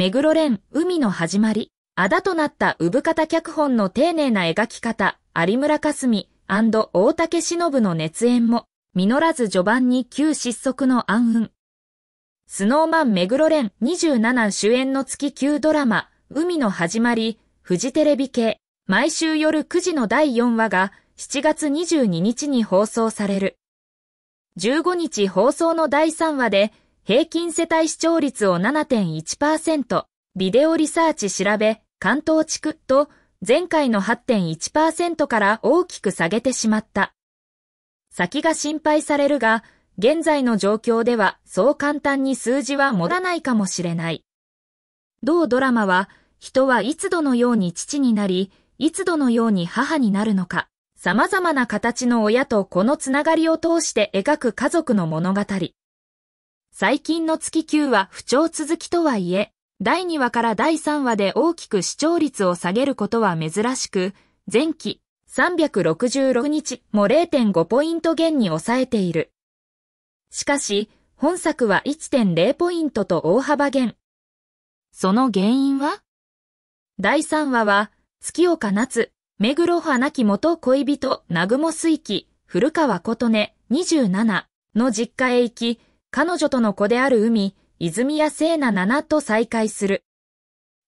目黒蓮、海の始まり、あだとなった産方脚本の丁寧な描き方、有村架純大竹忍の熱演も、実らず序盤に旧失速の暗雲。スノーマン目黒蓮27主演の月級ドラマ、海の始まり、フジテレビ系、毎週夜9時の第4話が7月22日に放送される。15日放送の第3話で、平均世帯視聴率を7.1%、ビデオリサーチ調べ、関東地区と前回の8.1%から大きく下げてしまった。先が心配されるが、現在の状況ではそう簡単に数字は持たないかもしれない。同ドラマは、人はいつどのように父になり、いつどのように母になるのか、様々な形の親と子のつながりを通して描く家族の物語。最近の月9は不調続きとはいえ、第2話から第3話で大きく視聴率を下げることは珍しく、前期366日も0.5ポイント減に抑えている。しかし、本作は1.0ポイントと大幅減。その原因は第3話は、月岡夏、目黒花木元恋人、南雲水木、古川琴音、27の実家へ行き、彼女との子である海、泉谷聖奈七と再会する。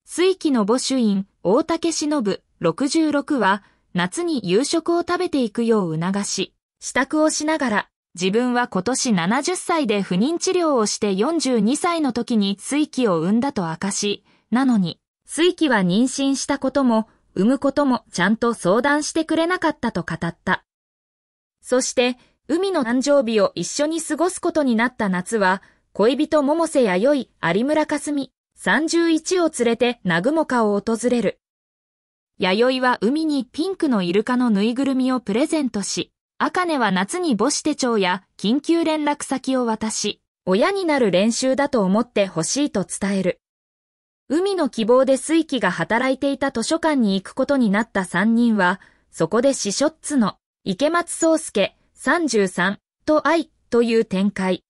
水気の母主院、大竹忍、66は、夏に夕食を食べていくよう促し、支度をしながら、自分は今年70歳で不妊治療をして42歳の時に水気を産んだと明かし、なのに、水気は妊娠したことも、産むこともちゃんと相談してくれなかったと語った。そして、海の誕生日を一緒に過ごすことになった夏は、恋人百瀬弥生、有村架純、31を連れて南雲かを訪れる。弥生は海にピンクのイルカのぬいぐるみをプレゼントし、茜は夏に母子手帳や緊急連絡先を渡し、親になる練習だと思ってほしいと伝える。海の希望で水木が働いていた図書館に行くことになった3人は、そこで師ショッツの池松壮介、33と i という展開。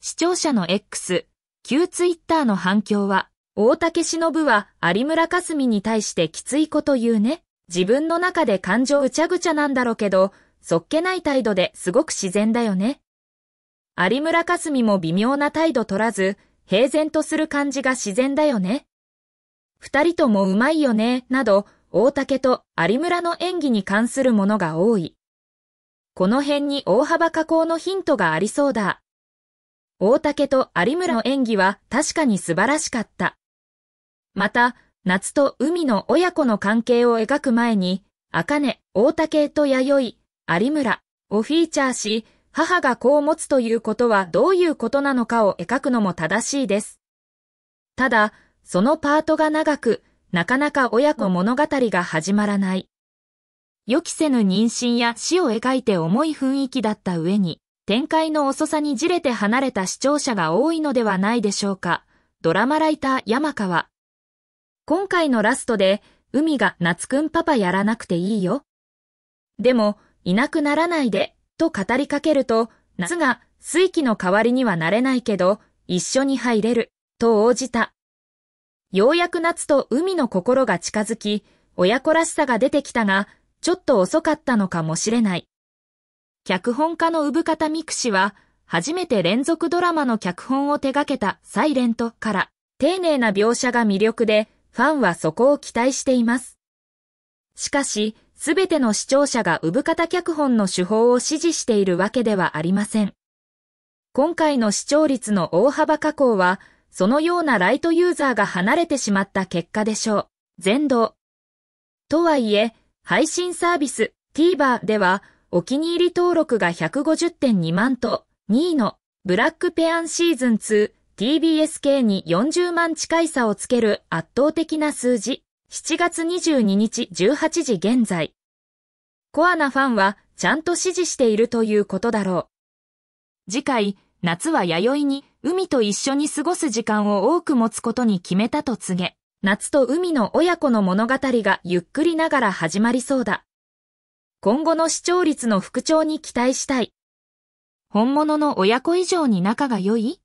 視聴者の X、旧ツイッターの反響は、大竹忍は有村架純に対してきついこと言うね。自分の中で感情ぐちゃぐちゃなんだろうけど、そっけない態度ですごく自然だよね。有村架純も微妙な態度取らず、平然とする感じが自然だよね。二人ともうまいよね、など、大竹と有村の演技に関するものが多い。この辺に大幅加工のヒントがありそうだ。大竹と有村の演技は確かに素晴らしかった。また、夏と海の親子の関係を描く前に、茜、大竹と弥生、有村をフィーチャーし、母が子を持つということはどういうことなのかを描くのも正しいです。ただ、そのパートが長く、なかなか親子物語が始まらない。予期せぬ妊娠や死を描いて重い雰囲気だった上に、展開の遅さにじれて離れた視聴者が多いのではないでしょうか。ドラマライター山川。今回のラストで、海が夏くんパパやらなくていいよ。でも、いなくならないで、と語りかけると、夏が水気の代わりにはなれないけど、一緒に入れる、と応じた。ようやく夏と海の心が近づき、親子らしさが出てきたが、ちょっと遅かったのかもしれない。脚本家の産方美久氏は、初めて連続ドラマの脚本を手掛けたサイレントから丁寧な描写が魅力でファンはそこを期待しています。しかし、すべての視聴者が産方脚本の手法を支持しているわけではありません。今回の視聴率の大幅加工は、そのようなライトユーザーが離れてしまった結果でしょう。全道。とはいえ、配信サービス TVer ではお気に入り登録が150.2万と2位のブラックペアンシーズン 2TBSK に40万近い差をつける圧倒的な数字7月22日18時現在コアなファンはちゃんと支持しているということだろう次回夏は弥生に海と一緒に過ごす時間を多く持つことに決めたと告げ夏と海の親子の物語がゆっくりながら始まりそうだ。今後の視聴率の復調に期待したい。本物の親子以上に仲が良い